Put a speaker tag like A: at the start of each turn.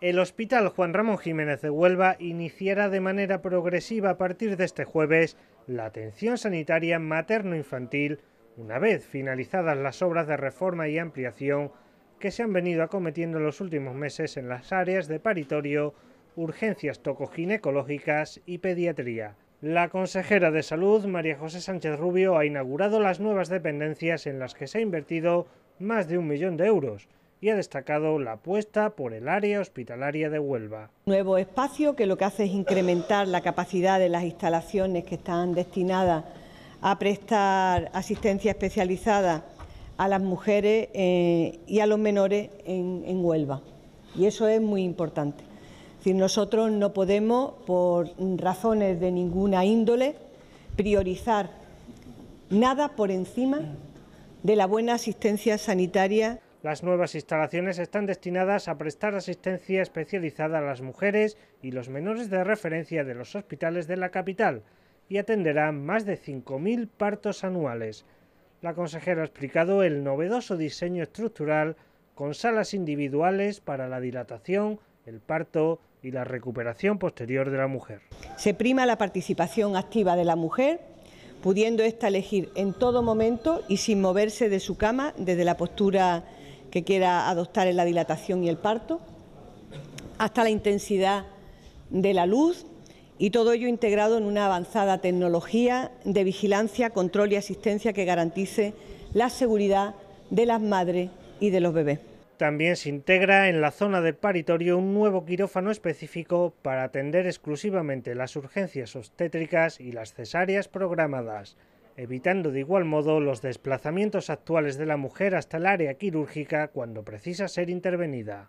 A: El Hospital Juan Ramón Jiménez de Huelva iniciará de manera progresiva a partir de este jueves la atención sanitaria materno-infantil una vez finalizadas las obras de reforma y ampliación que se han venido acometiendo en los últimos meses en las áreas de paritorio, urgencias tocoginecológicas y pediatría. La consejera de Salud, María José Sánchez Rubio, ha inaugurado las nuevas dependencias en las que se ha invertido más de un millón de euros, y ha destacado la apuesta por el área hospitalaria de Huelva.
B: Nuevo espacio que lo que hace es incrementar la capacidad de las instalaciones que están destinadas a prestar asistencia especializada a las mujeres eh, y a los menores en, en, Huelva. Y eso es muy importante. Es decir, nosotros no podemos, por razones de ninguna índole, priorizar nada por encima de la buena asistencia sanitaria. Las nuevas instalaciones están destinadas a prestar asistencia
A: especializada a las mujeres y los menores de referencia de los hospitales de la capital y atenderán más de 5.000 partos anuales. La consejera ha explicado el novedoso diseño estructural con salas individuales para la dilatación,
B: el parto y la recuperación posterior de la mujer. Se prima la participación activa de la mujer, pudiendo ésta elegir en todo momento y sin moverse de su cama desde la postura que quiera adoptar en la dilatación y el parto, hasta la intensidad de la luz y todo ello integrado en una avanzada tecnología de vigilancia, control y asistencia que garantice la seguridad de las madres y de los bebés. También se integra en la zona del paritorio
A: un nuevo quirófano específico para atender exclusivamente las urgencias obstétricas y las cesáreas programadas evitando de igual modo los desplazamientos actuales de la mujer hasta el área quirúrgica cuando precisa ser intervenida.